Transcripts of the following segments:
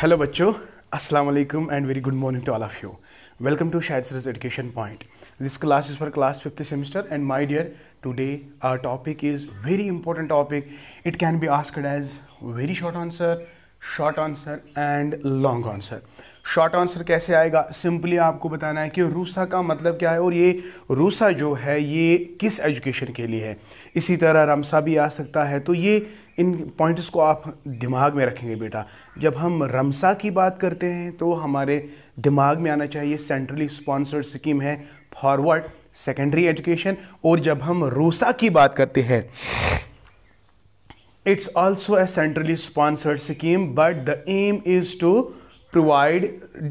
Hello बच्चों अस्सलाम वालेकुम and very good morning to all of you welcome to शायद education point this class is for class fifth semester and my dear today our topic is very important topic it can be asked as very short answer short answer and long answer short answer कैसे आएगा simply आपको बताना है कि रूसा का मतलब क्या है और ये रूसा जो है ये किस एजुकेशन के लिए है इसी तरह रमसा भी आ सकता है तो ये इन पॉइंट्स को आप दिमाग में रखेंगे बेटा जब हम रमसा की बात करते हैं तो हमारे दिमाग में आना चाहिए सेंट्रली स्पॉन्सर्ड स्कीम है फॉरवर्ड सेकेंडरी एजुकेशन और जब हम रूसा की बात करते हैं it's also a centrally sponsored scheme but the aim is to provide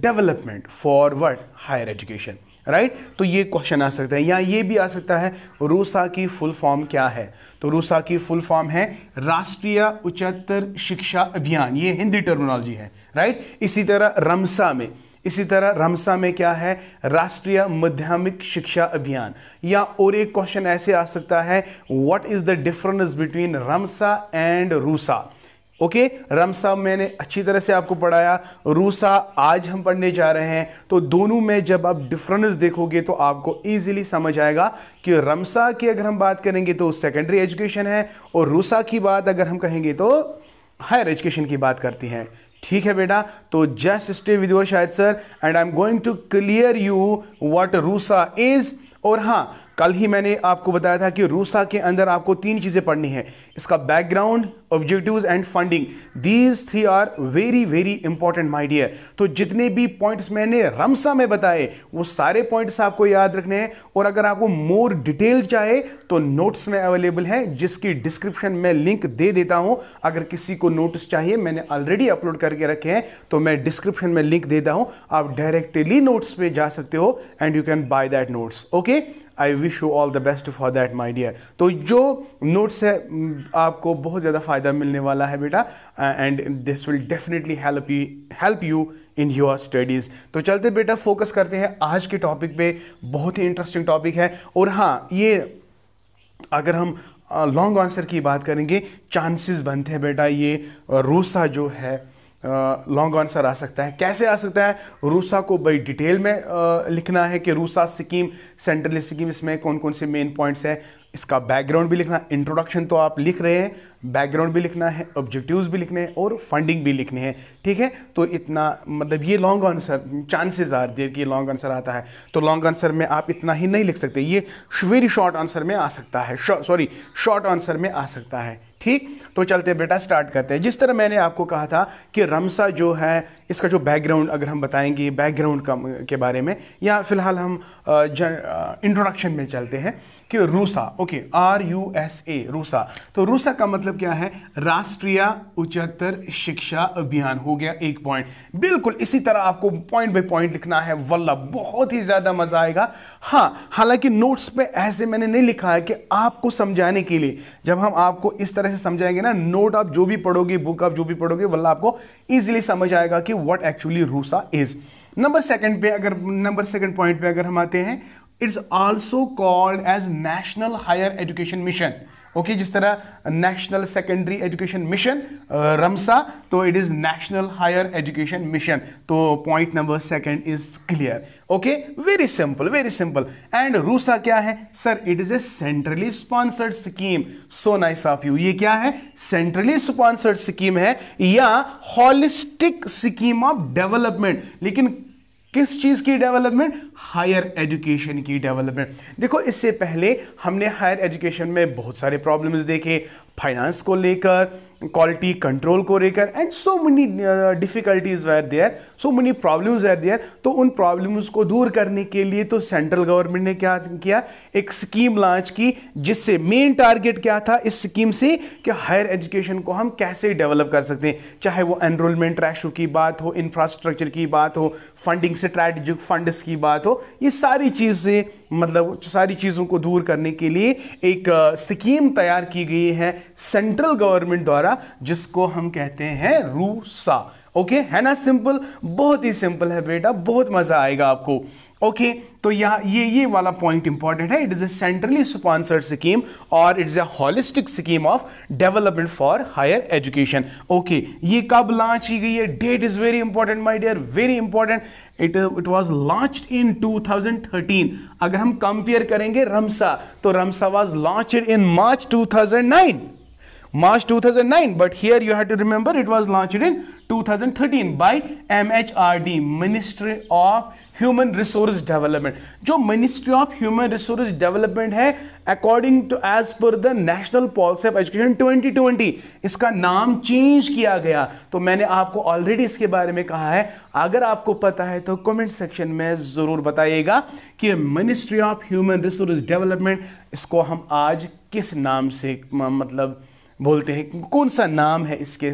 development for what higher education right तो ये क्वेश्चन आ सकता है या ये भी आ सकता है रूसा की फुल फॉर्म क्या है तो रूसा की फुल फॉर्म है राष्ट्रीय उच्चतर शिक्षा अभियान ये हिंदी टर्मिनोलॉजी है राइट इसी तरह रमसा में इसी तरह रमसा में क्या है राष्ट्रीय माध्यमिक शिक्षा अभियान या और एक क्वेश्चन ऐसे आ सकता है what is the difference between RMSA and RUSA okay RMSA मैंने अच्छी तरह से आपको पढ़ाया रूसा आज हम पढ़ने जा रहे हैं तो दोनों में जब आप डिफरेंस देखोगे तो आपको इजीली समझ आएगा कि रमसा की अगर हम बात करेंगे तो सेकेंडरी एजुकेशन है और रूसा की बात अगर हम कहेंगे तो हायर एजुकेशन की बात करती है ठीक है बेटा तो जस्ट स्टे विद योर शायद sir and I am going to clear you what RUSA is और हाँ कल ही मैंने आपको बताया था कि रूसा के अंदर आपको तीन चीज़ें पढ़नी है इसका background objectives and funding these three are very very important my dear तो जितने भी पॉइंट्स मैंने रमसा में बताए वो सारे पॉइंट्स आपको याद रखने हैं और अगर आपको मोर डिटेल चाहे तो नोट्स में अवेलेबल है जिसकी डिस्क्रिप्शन में लिंक दे देता हूं अगर किसी को नोट्स चाहिए मैंने ऑलरेडी अपलोड करके रखे हैं तो मैं डिस्क्रिप्शन में लिंक देता हूं आप डायरेक्टली नोट्स पे जा सकते हो and you can buy that notes okay I wish you all the best for that my dear तो जो नोट्स है mm, आपको बहुत ज़्यादा फ़ायदा मिलने वाला है बेटा and this will definitely help you help you in your studies तो चलते बेटा फोकस करते हैं आज के टॉपिक पे बहुत ही इंटरेस्टिंग टॉपिक है और हाँ ये अगर हम लॉन्ग आंसर की बात करेंगे चांसेस बनते हैं बेटा ये रूसा जो है लॉन्ग आंसर आ सकता है कैसे आ सकता है रूसा को बड़ी डिटेल में uh, लिखना है कि रूसा सिक्किम सेंट्रल सिक्किम इसमें कौन कौन से मेन पॉइंट्स हैं इसका बैकग्राउंड भी लिखना इंट्रोडक्शन तो आप लिख रहे हैं बैकग्राउंड भी लिखना है ऑब्जेक्टिव्स भी लिखने हैं और फंडिंग भी लिखनी है ठीक है तो इतना मतलब ये long answer chances are there कि लॉन्ग आंसर आता है तो लॉन्ग आंसर में आप इतना ही नहीं लिख सकते ये वेरी शॉर्ट आंसर में आ सकता है सॉरी शॉर्ट आंसर में आ सकता है ठीक तो चलते बेटा स्टार्ट करते हैं जिस तरह मैंने आपको कहा था कि रमसा जो है इसका जो बैकग्राउंड अगर हम बताएंगे बैकग्राउंड के बारे में या फिलहाल हम इंट्रोडक्शन में चलते हैं कि RUSA okay R U S A RUSA तो रूसा का मतलब क्या है राष्ट्रीय उच्चतर शिक्षा अभियान हो गया एक पॉइंट बिल्कुल इसी तरह आपको पॉइंट बाई पॉइंट लिखना है वल्ला बहुत ही ज्यादा मजा आएगा हाँ हालांकि नोट्स पे ऐसे मैंने नहीं लिखा है कि आपको समझाने के लिए जब हम आपको इस तरह से समझाएंगे ना नोट आप जो भी पढ़ोगे बुक आप जो भी पढ़ोगे वल्ला आपको ईजिली समझ आएगा कि what actually RUSA is number second पे अगर नंबर सेकंड पॉइंट पे अगर हम आते हैं it's also called as national higher education mission okay जिस तरह national secondary education mission RMSA तो it is national higher education mission तो point number second is clear okay very simple very simple and RUSA क्या है sir it is a centrally sponsored scheme so nice of you ये क्या है centrally sponsored scheme है या holistic scheme of development लेकिन किस चीज़ की डेवलपमेंट हायर एजुकेशन की डेवलपमेंट देखो इससे पहले हमने हायर एजुकेशन में बहुत सारे प्रॉब्लम्स देखे फाइनेंस को लेकर क्वालिटी कंट्रोल को लेकर and so many difficulties were there so many problems were there तो उन प्रॉब्लम्स को दूर करने के लिए तो सेंट्रल गवर्नमेंट ने क्या किया एक स्कीम लॉन्च की जिससे मेन टारगेट क्या था इस स्कीम से कि हायर एजुकेशन को हम कैसे डेवलप कर सकते हैं चाहे वो एनरोलमेंट रेशो की बात हो इंफ्रास्ट्रक्चर की बात हो फंडिंग स्ट्रैटेजिक फंड्स की बात हो ये सारी चीज़ें मतलब सारी चीज़ों को दूर करने के लिए एक स्कीम uh, तैयार की गई है सेंट्रल गवर्नमेंट द्वारा हमारा जिसको हम कहते हैं रूसा ओके है ना सिंपल बहुत ही सिंपल है बेटा बहुत मजा आएगा आपको ओके okay, तो यह ये ये वाला पॉइंट इंपॉर्टेंट है it is a centrally sponsored scheme और it is a holistic scheme of development for higher education okay ये कब लॉन्च की गई है date is very important my dear very important it it was launch in 2013 अगर हम compare करेंगे रमसा तो RMSA was launch in March two March 2009. But here you have to remember it was launched in 2013 by MHRD, Ministry of Human resource development जो ministry of human resource development है according to as per the national policy of education 2020 इसका नाम change किया गया तो मैंने आपको already इसके बारे में कहा है अगर आपको पता है तो comment सेक्शन में ज़रूर बताइएगा कि ministry of human resource development इसको हम आज किस नाम से मतलब बोलते हैं कौन सा नाम है इसके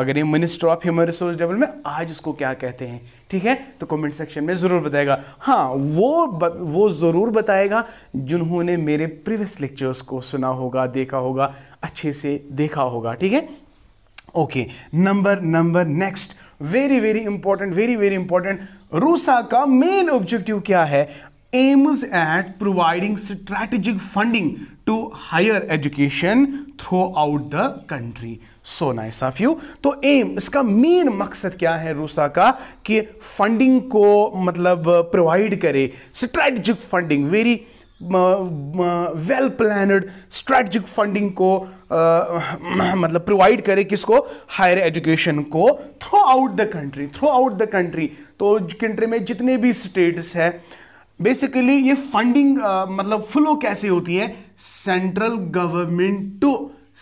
अगर ये minister of human resource development आज उसको क्या कहते हैं ठीक है तो कमेंट सेक्शन में ज़रूर बताएगा हाँ वो ब, वो ज़रूर बताएगा जिन्होंने मेरे प्रीवियस लेक्चर्स को सुना होगा देखा होगा अच्छे से देखा होगा ठीक है okay number number next very very important very very important RUSA का मेन ऑब्जेक्टिव क्या है aims at providing strategic funding to higher education throughout the country. So nice of you. तो aim इसका मेन मकसद क्या है रूसा का कि फंडिंग को मतलब प्रोवाइड करे strategic funding very well planned strategic funding को uh, मतलब प्रोवाइड करे किसको हायर एजुकेशन को throughout the country throughout the country तो कंट्री में जितने भी स्टेट्स हैं बेसिकली ये फंडिंग uh, मतलब फ्लो कैसे होती है central government to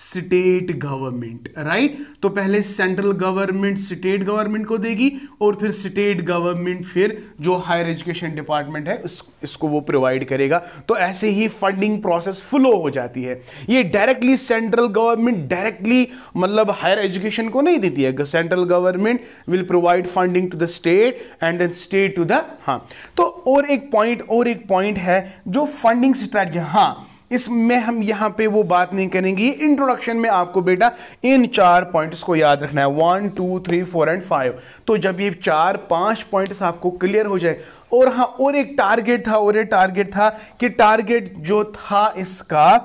state government right तो पहले सेंट्रल गवर्नमेंट स्टेट गवर्नमेंट को देगी और फिर स्टेट गवर्नमेंट फिर जो हायर एजुकेशन डिपार्टमेंट है उस, इसको वो प्रोवाइड करेगा तो ऐसे ही फंडिंग प्रोसेस फ्लो हो जाती है ये डायरेक्टली सेंट्रल गवर्नमेंट डायरेक्टली मतलब हायर एजुकेशन को नहीं देती है central government will provide funding to the state and then state to the हाँ तो और एक पॉइंट और एक पॉइंट है जो फंडिंग स्ट्रेटी हाँ इसमें हम यहाँ पे वो बात नहीं करेंगे इंट्रोडक्शन में आपको बेटा इन चार पॉइंट्स को याद रखना है one two three four and five तो जब ये चार पांच पॉइंट्स आपको क्लियर हो जाए और हाँ और एक टारगेट था और एक टारगेट था कि टारगेट जो था इसका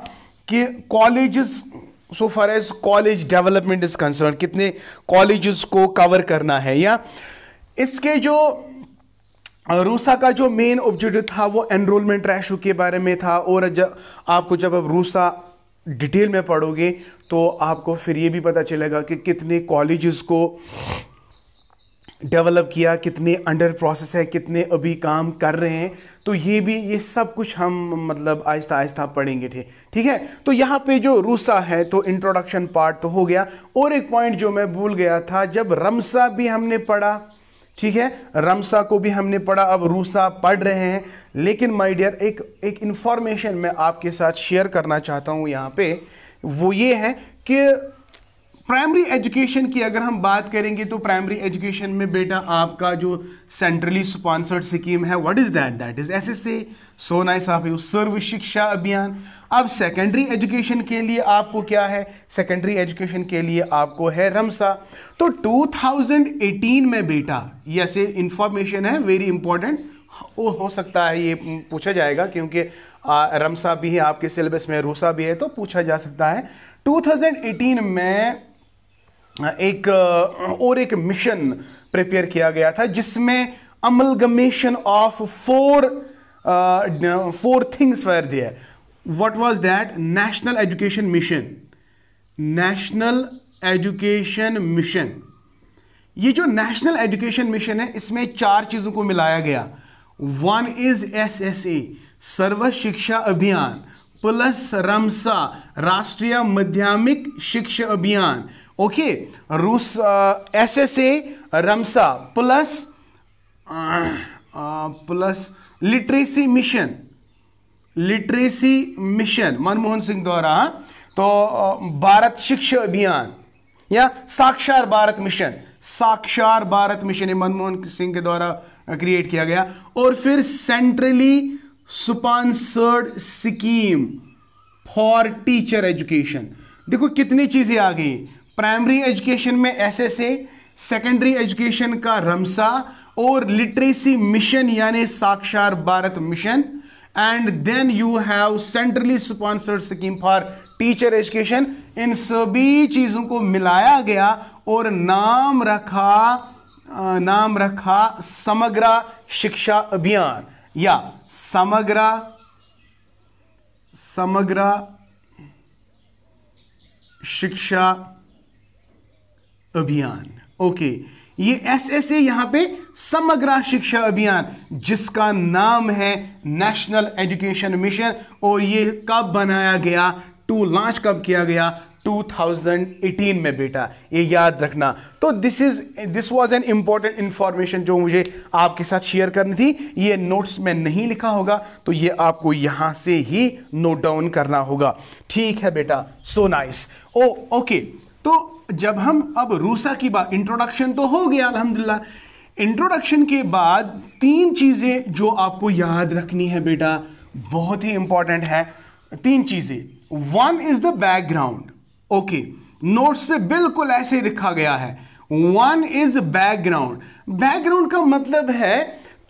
कि colleges so far as college development is concern कितने कॉलेजेस को कवर करना है या इसके जो रूसा का जो मेन ऑब्जेक्टिव था वो एनरोलमेंट रेशो के बारे में था और जब आपको जब आप रूसा डिटेल में पढ़ोगे तो आपको फिर ये भी पता चलेगा कि कितने कॉलेजेस को डेवलप किया कितने अंडर प्रोसेस है कितने अभी काम कर रहे हैं तो ये भी ये सब कुछ हम मतलब आहिस्ता आहिस्ता पढ़ेंगे थे ठीक है तो यहाँ पे जो रूसा है तो इंट्रोडक्शन पार्ट तो हो गया और एक पॉइंट जो मैं भूल गया था जब रमसा भी हमने पढ़ा ठीक है रमसा को भी हमने पढ़ा अब रूसा पढ़ रहे हैं लेकिन माय डियर एक एक इन्फॉर्मेशन मैं आपके साथ शेयर करना चाहता हूँ यहाँ पे वो ये है कि प्राइमरी एजुकेशन की अगर हम बात करेंगे तो प्राइमरी एजुकेशन में बेटा आपका जो सेंट्रली स्पॉन्सर्ड स्कीम है what is that that is S S A so nice Sarva Shiksha Abhiyan अब सेकेंडरी एजुकेशन के लिए आपको क्या है सेकेंडरी एजुकेशन के लिए आपको है रमसा तो 2018 में बेटा ये इंफॉर्मेशन है वेरी इंपॉर्टेंट वो हो सकता है ये पूछा जाएगा क्योंकि रमसा भी है आपके सिलेबस में रूसा भी है तो पूछा जा सकता है 2018 में एक और एक मिशन प्रिपेयर किया गया था जिसमें amalgamation of four four things were दिए what was that national education mission national education mission ये जो नेशनल एजुकेशन मिशन है इसमें चार चीज़ों को मिलाया गया one is S S A Sarva Shiksha Abhiyan plus रमसा राष्ट्रीय माध्यमिक शिक्षा Abhiyan okay RUSA S S A RMSA plus plus literacy mission literacy mission Manmohan Singh द्वारा हाँ? तो uh, भारत शिक्षा अभियान या साक्षार भारत मिशन साक्षार भारत मिशन ये मनमोहन सिंह के द्वारा क्रिएट uh, किया गया और फिर centrally sponsored scheme for teacher education देखो कितनी चीजें आ गई प्राइमरी एजुकेशन में एसएसए सेकेंडरी एजुकेशन का रमसा और लिटरेसी मिशन यानी Saakshar Bharat mission and then you have centrally sponsored scheme for teacher education इन सभी चीज़ों को मिलाया गया और नाम रखा नाम रखा समग्र शिक्षा अभियान या समग्र समग्र शिक्षा अभियान ओके ये एस एस ए यहां पे समग्र शिक्षा अभियान जिसका नाम है नेशनल एजुकेशन मिशन और ये कब बनाया गया टू लॉन्च कब किया गया 2018 में बेटा ये याद रखना तो this is this was an important information जो मुझे आपके साथ शेयर करनी थी ये नोट्स में नहीं लिखा होगा तो ये आपको यहाँ से ही नोट डाउन करना होगा ठीक है बेटा सो नाइस ओ ओके तो जब हम अब रूसा की बात इंट्रोडक्शन तो हो गया अलहमदिल्ला इंट्रोडक्शन के बाद तीन चीज़ें जो आपको याद रखनी है बेटा बहुत ही इंपॉर्टेंट है तीन चीज़ें one is the background okay notes पे बिल्कुल ऐसे लिखा गया है वन इज बैकग्राउंड बैकग्राउंड का मतलब है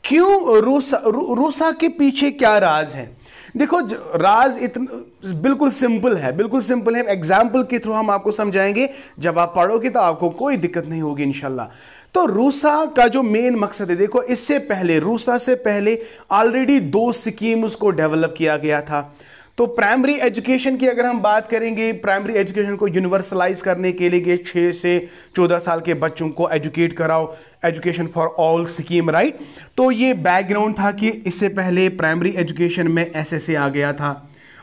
क्यों रूसा रूसा के पीछे क्या राज है देखो राज इतना बिल्कुल सिंपल है बिल्कुल सिंपल है एग्जाम्पल के थ्रू हम आपको समझाएंगे जब आप पढ़ोगे तो आपको कोई दिक्कत नहीं होगी इनशाला तो रूसा का जो मेन मकसद है देखो इससे पहले रूसा से पहले ऑलरेडी दो स्कीम को डेवलप किया गया था तो प्राइमरी एजुकेशन की अगर हम बात करेंगे प्राइमरी एजुकेशन को यूनिवर्सलाइज करने के लिए छः से चौदह साल के बच्चों को एजुकेट कराओ education for all scheme right तो ये बैकग्राउंड था कि इससे पहले प्राइमरी एजुकेशन में एसएसए आ गया था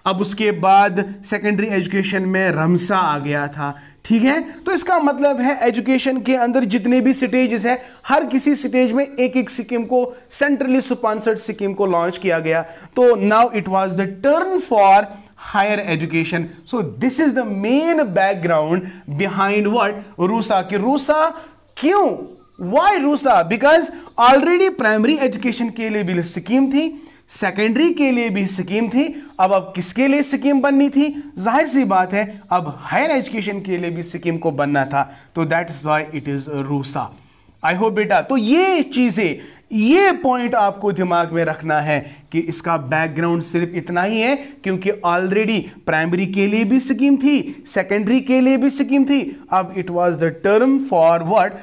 अब उसके बाद सेकेंडरी एजुकेशन में रमसा आ गया था ठीक है तो इसका मतलब है एजुकेशन के अंदर जितने भी स्टेज है हर किसी स्टेज में एक एक सिक्किम को सेंट्रली स्पॉन्सर्ड सिक्किम को लॉन्च किया गया तो now it was the turn for higher education so this is the main background behind what RUSA कि रूसा क्यों why RUSA because already primary education के लिए भी सिक्किम थी सेकेंडरी के लिए भी स्कीम थी अब अब किसके लिए स्कीम बननी थी जाहिर सी बात है अब हायर एजुकेशन के लिए भी स्कीम को बनना था तो that is why it is RUSA I hope बेटा तो ये चीज़ें ये पॉइंट आपको दिमाग में रखना है कि इसका बैकग्राउंड सिर्फ इतना ही है क्योंकि ऑलरेडी प्राइमरी के लिए भी स्कीम थी सेकेंडरी के लिए भी स्कीम थी अब it was the term for what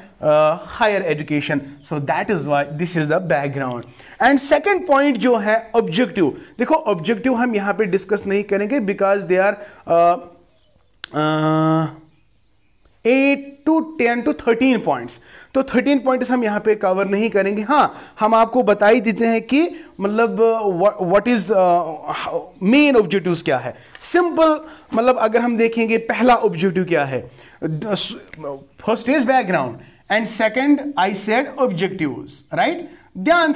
higher education so that is why this is the background and second point जो है ऑब्जेक्टिव देखो ऑब्जेक्टिव हम यहाँ पे डिस्कस नहीं करेंगे because they are eight to ten to thirteen points तो thirteen points हम यहाँ पे कवर नहीं करेंगे हाँ हम आपको बता ही देते हैं कि मतलब व्हाट इज मेन ऑब्जेक्टिव्स क्या है सिंपल मतलब अगर हम देखेंगे पहला ऑब्जेक्टिव क्या है first is background and second I said objective right ध्यान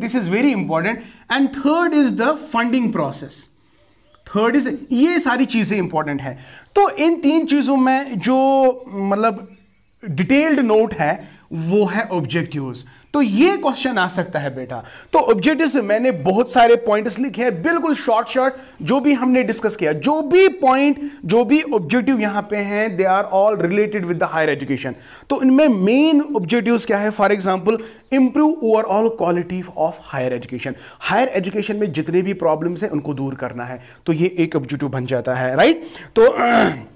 this is very important and third is the funding process third is ये सारी चीज़ें इंपॉर्टेंट हैं तो इन तीन चीज़ों में जो मतलब डिटेल्ड नोट है वो है ऑब्जेक्टिव्स तो ये क्वेश्चन आ सकता है बेटा तो ऑब्जेक्टिव से मैंने बहुत सारे पॉइंट्स लिखे हैं बिल्कुल शॉर्ट शॉर्ट जो भी हमने डिस्कस किया जो भी पॉइंट जो भी ऑब्जेक्टिव यहां पे हैं they are all related with the higher education तो इनमें मेन ऑब्जेक्टिव्स क्या है for example improve overall quality of higher education higher education में जितने भी प्रॉब्लम्स हैं उनको दूर करना है तो ये एक ऑब्जेक्टिव बन जाता है राइट तो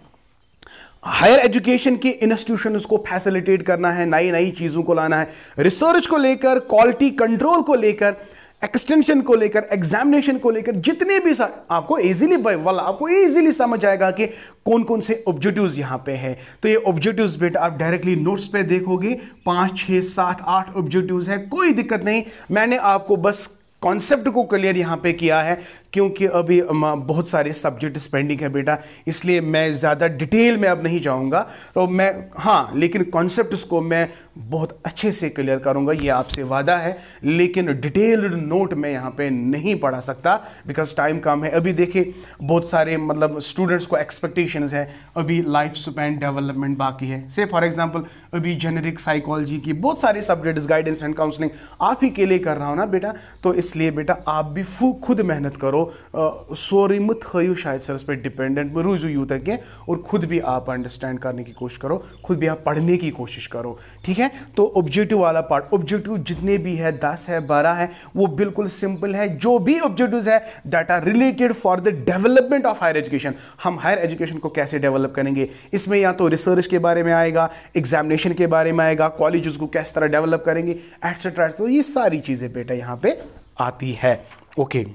हायर एजुकेशन के इंस्टीट्यूशन को फैसिलिटेट करना है नई नई चीज़ों को लाना है रिसर्च को लेकर क्वालिटी कंट्रोल को लेकर एक्सटेंशन को लेकर एग्जामिनेशन को लेकर जितने भी आपको इजीली वाला आपको इजीली समझ आएगा कि कौन कौन से ऑब्जेक्टिव्स यहां पे हैं तो ये ऑब्जेक्टिव्स बेटा आप डायरेक्टली नोट्स पे देखोगे पांच छह सात आठ ऑब्जेक्टिव्स है कोई दिक्कत नहीं मैंने आपको बस कॉन्सेप्ट को क्लियर यहां पे किया है क्योंकि अभी बहुत सारे सब्जेक्ट्स पेंडिंग है बेटा इसलिए मैं ज़्यादा डिटेल में अब नहीं जाऊँगा तो मैं हाँ लेकिन कॉन्सेप्ट को मैं बहुत अच्छे से क्लियर करूँगा ये आपसे वादा है लेकिन डिटेल्ड नोट मैं यहाँ पे नहीं पढ़ा सकता बिकॉज टाइम कम है अभी देखिए बहुत सारे मतलब स्टूडेंट्स को एक्सपेक्टेशन है अभी लाइफ स्पैन डेवलपमेंट बाकी है से फॉर एग्जाम्पल अभी जेनरिक साइकोलॉजी की बहुत सारे सब्जेक्ट्स गाइडेंस एंड काउंसलिंग आप ही के लिए कर रहा हूँ ना बेटा तो इसलिए बेटा आप भी खुद मेहनत करो करो सॉरी मत हो शायद सर उस पर डिपेंडेंट में रुझू यूँ तक और खुद भी आप अंडरस्टैंड करने की कोशिश करो खुद भी आप पढ़ने की कोशिश करो ठीक है तो ऑब्जेक्टिव वाला पार्ट ऑब्जेक्टिव जितने भी है दस है बारह है वो बिल्कुल सिंपल है जो भी ऑब्जेक्टिव है that are related for the development of higher education हम हायर एजुकेशन को कैसे डेवलप करेंगे इसमें या तो रिसर्च के बारे में आएगा एग्जामिनेशन के बारे में आएगा कॉलेज को कैसे तरह डेवलप करेंगे एटसेट्रा एटसेट्रा तो ये सारी चीज़ें बेटा यहाँ पर आती है ओके okay.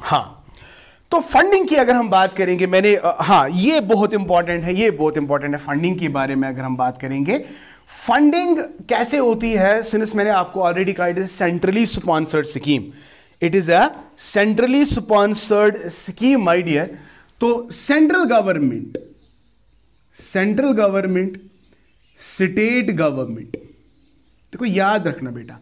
हाँ तो फंडिंग की अगर हम बात करेंगे मैंने हाँ ये बहुत इंपॉर्टेंट है ये बहुत इंपॉर्टेंट है फंडिंग के बारे में अगर हम बात करेंगे फंडिंग कैसे होती है सिंस मैंने आपको ऑलरेडी कहा it is centrally sponsored scheme it is a centrally sponsored scheme idea तो central government central government state government देखो याद रखना बेटा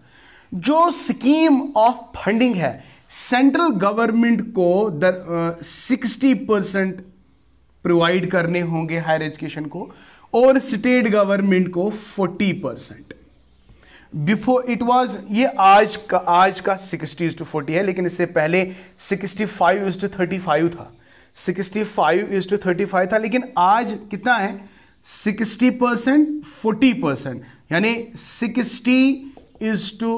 जो स्कीम ऑफ फंडिंग है सेंट्रल गवर्नमेंट को सिक्सटी परसेंट प्रोवाइड करने होंगे हायर एजुकेशन को और स्टेट गवर्नमेंट को forty percent before it was ये आज का आज का सिक्सटी इज टू फोर्टी है लेकिन इससे पहले sixty five is to thirty five था sixty five is to thirty five था लेकिन आज कितना है सिक्सटी परसेंट फोर्टी परसेंट यानी sixty is to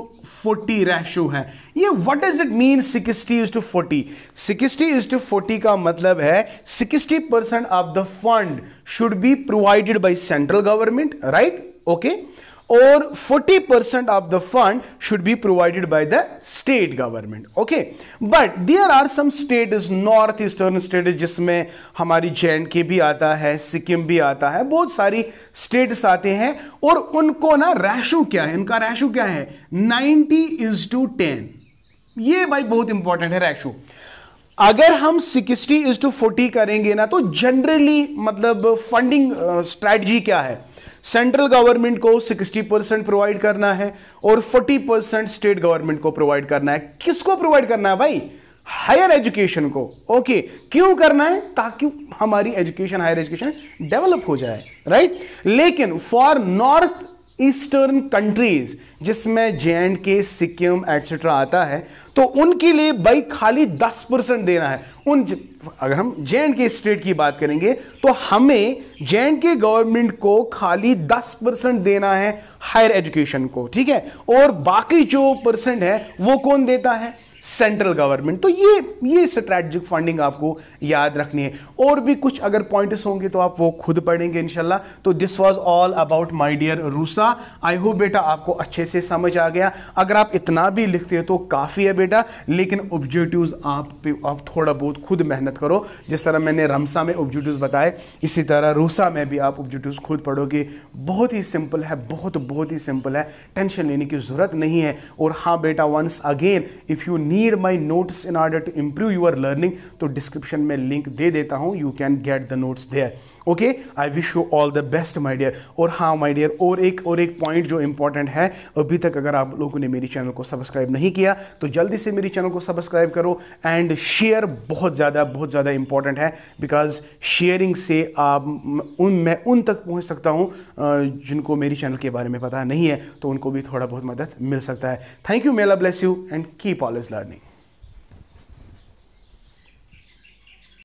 forty ratio है ये what is it mean sixty is to forty sixty is to forty का मतलब है sixty percent of the fund should be provided by central government right okay और 40% percent of the fund should be provided by the state government okay but there are some states north eastern state जिसमें हमारी जे के भी आता है सिक्किम भी आता है बहुत सारी स्टेट आते हैं और उनको ना रैशो क्या है उनका रैशो क्या है 90 इज टू टेन ये भाई बहुत इंपॉर्टेंट है रैशो अगर हम 60 इज टू 40 करेंगे ना तो जनरली मतलब फंडिंग स्ट्रेटजी क्या है सेंट्रल गवर्नमेंट को 60 परसेंट प्रोवाइड करना है और 40 परसेंट स्टेट गवर्नमेंट को प्रोवाइड करना है किसको प्रोवाइड करना है भाई हायर एजुकेशन को ओके okay. क्यों करना है ताकि हमारी एजुकेशन हायर एजुकेशन डेवलप हो जाए राइट right? लेकिन फॉर नॉर्थ ईस्टर्न कंट्रीज जिसमें जे एंड के सिक्किम एटसेट्रा आता है तो उनके लिए बाई खाली 10 परसेंट देना है उन अगर हम जे एंड के स्टेट की बात करेंगे तो हमें जे एंड के गवर्नमेंट को खाली 10 परसेंट देना है हायर एजुकेशन को ठीक है और बाकी जो परसेंट है वो कौन देता है सेंट्रल गवर्नमेंट तो ये ये स्ट्रेटजिक फंडिंग आपको याद रखनी है और भी कुछ अगर पॉइंट्स होंगे तो आप वो खुद पढ़ेंगे इनशाला तो this was all about my dear RUSA I hope बेटा आपको अच्छे से समझ आ गया अगर आप इतना भी लिखते हो तो काफ़ी है बेटा लेकिन ऑब्जेक्टिव आप पे आप थोड़ा बहुत खुद मेहनत करो जिस तरह मैंने रमसा में ऑब्जेक्टिव बताए इसी तरह रूसा में भी आप ऑब्जेक्टिव खुद पढ़ोगे बहुत ही सिंपल है बहुत बहुत ही सिंपल है टेंशन लेने की ज़रूरत नहीं है और हाँ बेटा once again if you need my notes in order to improve your learning तो डिस्क्रिप्शन में लिंक दे देता हूँ you can get the notes there okay I wish you all the best my dear और हाँ माई डियर और एक और एक पॉइंट जो इंपॉर्टेंट है अभी तक अगर आप लोगों ने मेरी चैनल को सब्सक्राइब नहीं किया तो जल्दी से मेरी चैनल को सब्सक्राइब करो एंड शेयर बहुत ज़्यादा बहुत ज़्यादा इंपॉर्टेंट है बिकॉज शेयरिंग से आप उन मैं उन तक पहुँच सकता हूँ जिनको मेरी चैनल के बारे में पता नहीं है तो उनको भी थोड़ा बहुत मदद मिल सकता है थैंक यू मेला bless you and keep all is learning